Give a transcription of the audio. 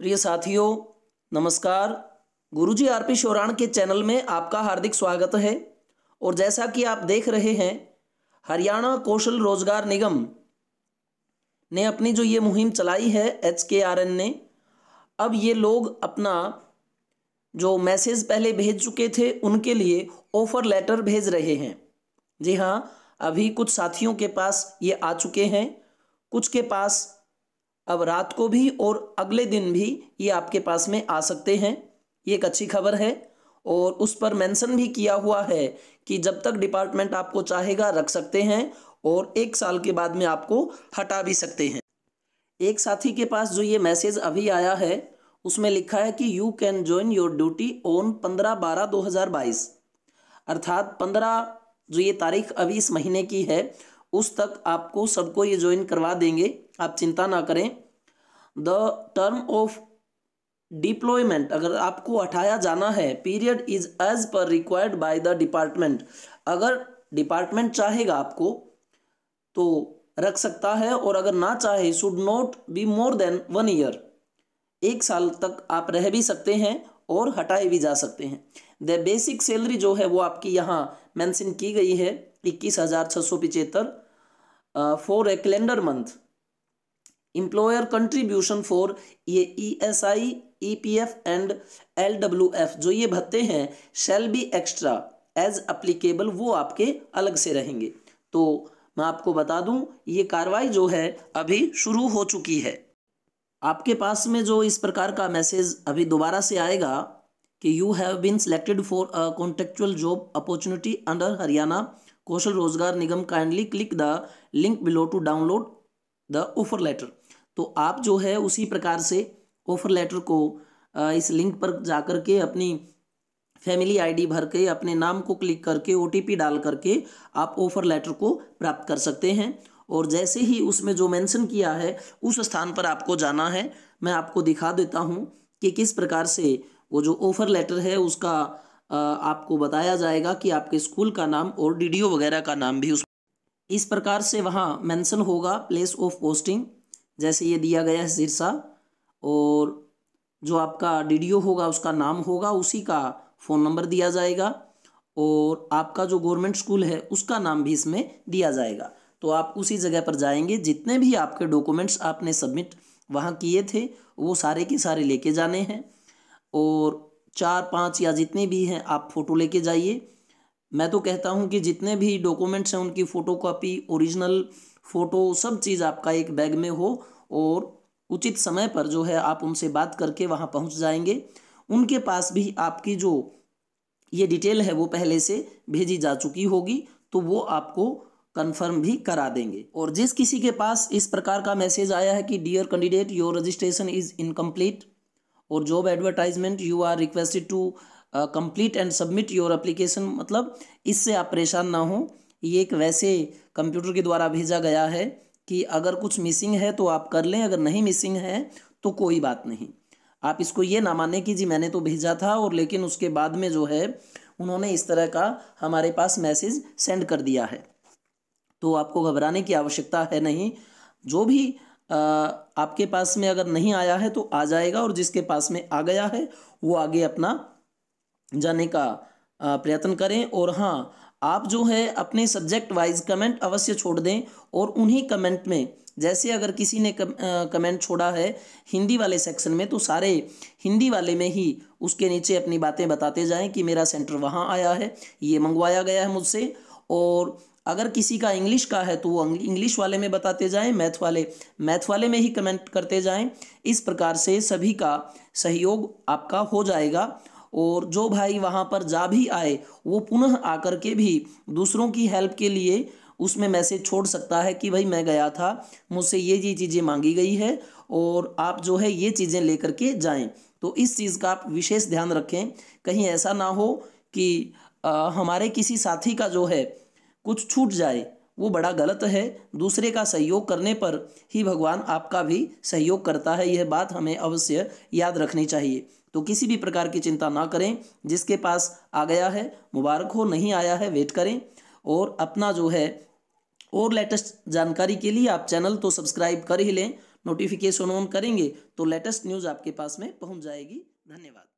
प्रिय साथियों नमस्कार गुरुजी आरपी शोराण के चैनल में आपका हार्दिक स्वागत है और जैसा कि आप देख रहे हैं हरियाणा कौशल रोजगार निगम ने अपनी जो ये मुहिम चलाई है एच के आर एन ने अब ये लोग अपना जो मैसेज पहले भेज चुके थे उनके लिए ऑफर लेटर भेज रहे हैं जी हाँ अभी कुछ साथियों के पास ये आ चुके हैं कुछ के पास अब रात को भी और अगले दिन भी ये आपके पास में आ सकते हैं ये एक अच्छी खबर है और उस पर मेंशन भी किया हुआ है कि जब तक डिपार्टमेंट आपको चाहेगा रख सकते हैं और एक साल के बाद में आपको हटा भी सकते हैं एक साथी के पास जो ये मैसेज अभी आया है उसमें लिखा है कि you can join your duty on पंद्रह बारह दो हज़ार बाईस अर्थात पंद्रह जो ये तारीख अभी इस महीने की है उस तक आपको सबको ये ज्वाइन करवा देंगे आप चिंता ना करें द टर्म ऑफ डिप्लॉयमेंट अगर आपको हटाया जाना है period is as per required by the department अगर डिपार्टमेंट चाहेगा आपको तो रख सकता है और अगर ना चाहे should not be more than one year एक साल तक आप रह भी सकते हैं और हटाए भी जा सकते हैं द बेसिक सैलरी जो है वो आपकी यहाँ मेंशन की गई है इक्कीस हज़ार छः सौ पिचहत्तर for a calendar month employer contribution for ये E S I E P F and L W F जो ये भत्ते हैं shall be extra as applicable वो आपके अलग से रहेंगे तो मैं आपको बता दूं ये कार्रवाई जो है अभी शुरू हो चुकी है आपके पास में जो इस प्रकार का मैसेज अभी दोबारा से आएगा कि you have been selected for a contractual job opportunity under Haryana Kaushal Rozgar Nigam kindly click the link below to download the offer letter तो आप जो है उसी प्रकार से ऑफर लेटर को इस लिंक पर जा कर के अपनी फैमिली आईडी भर के अपने नाम को क्लिक करके ओ डाल करके आप ऑफर लेटर को प्राप्त कर सकते हैं और जैसे ही उसमें जो मेंशन किया है उस स्थान पर आपको जाना है मैं आपको दिखा देता हूँ कि किस प्रकार से वो जो ऑफ़र लेटर है उसका आपको बताया जाएगा कि आपके स्कूल का नाम और डीडीओ वगैरह का नाम भी उस इस प्रकार से वहाँ मेंशन होगा प्लेस ऑफ पोस्टिंग जैसे ये दिया गया है सिरसा और जो आपका डी होगा उसका नाम होगा उसी का फ़ोन नंबर दिया जाएगा और आपका जो गवर्नमेंट स्कूल है उसका नाम भी इसमें दिया जाएगा तो आप उसी जगह पर जाएंगे जितने भी आपके डॉक्यूमेंट्स आपने सबमिट वहाँ किए थे वो सारे के सारे लेके जाने हैं और चार पाँच या जितने भी हैं आप फ़ोटो लेके जाइए मैं तो कहता हूँ कि जितने भी डॉक्यूमेंट्स हैं उनकी फ़ोटो कापी ओरिजिनल फ़ोटो सब चीज़ आपका एक बैग में हो और उचित समय पर जो है आप उनसे बात करके वहाँ पहुँच जाएंगे उनके पास भी आपकी जो ये डिटेल है वो पहले से भेजी जा चुकी होगी तो वो आपको कन्फर्म भी करा देंगे और जिस किसी के पास इस प्रकार का मैसेज आया है कि dear candidate your registration is incomplete और job advertisement you are requested to complete and submit your application मतलब इससे आप परेशान ना हो ये एक वैसे कंप्यूटर के द्वारा भेजा गया है कि अगर कुछ मिसिंग है तो आप कर लें अगर नहीं मिसिंग है तो कोई बात नहीं आप इसको ये ना माने कि जी मैंने तो भेजा था और लेकिन उसके बाद में जो है उन्होंने इस तरह का हमारे पास मैसेज सेंड कर दिया है तो आपको घबराने की आवश्यकता है नहीं जो भी आ, आपके पास में अगर नहीं आया है तो आ जाएगा और जिसके पास में आ गया है वो आगे अपना जाने का प्रयत्न करें और हाँ आप जो है अपने सब्जेक्ट वाइज कमेंट अवश्य छोड़ दें और उन्हीं कमेंट में जैसे अगर किसी ने कम, आ, कमेंट छोड़ा है हिंदी वाले सेक्शन में तो सारे हिंदी वाले में ही उसके नीचे अपनी बातें बताते जाएं कि मेरा सेंटर वहाँ आया है ये मंगवाया गया है मुझसे और अगर किसी का इंग्लिश का है तो वो इंग्लिश वाले में बताते जाएं मैथ वाले मैथ वाले में ही कमेंट करते जाएं इस प्रकार से सभी का सहयोग आपका हो जाएगा और जो भाई वहाँ पर जा भी आए वो पुनः आकर के भी दूसरों की हेल्प के लिए उसमें मैसेज छोड़ सकता है कि भाई मैं गया था मुझसे ये ये चीज़ें मांगी गई है और आप जो है ये चीज़ें लेकर के जाएं तो इस चीज़ का आप विशेष ध्यान रखें कहीं ऐसा ना हो कि आ, हमारे किसी साथी का जो है कुछ छूट जाए वो बड़ा गलत है दूसरे का सहयोग करने पर ही भगवान आपका भी सहयोग करता है यह बात हमें अवश्य याद रखनी चाहिए तो किसी भी प्रकार की चिंता ना करें जिसके पास आ गया है मुबारक हो नहीं आया है वेट करें और अपना जो है और लेटेस्ट जानकारी के लिए आप चैनल तो सब्सक्राइब कर ही लें नोटिफिकेशन ऑन करेंगे तो लेटेस्ट न्यूज़ आपके पास में पहुंच जाएगी धन्यवाद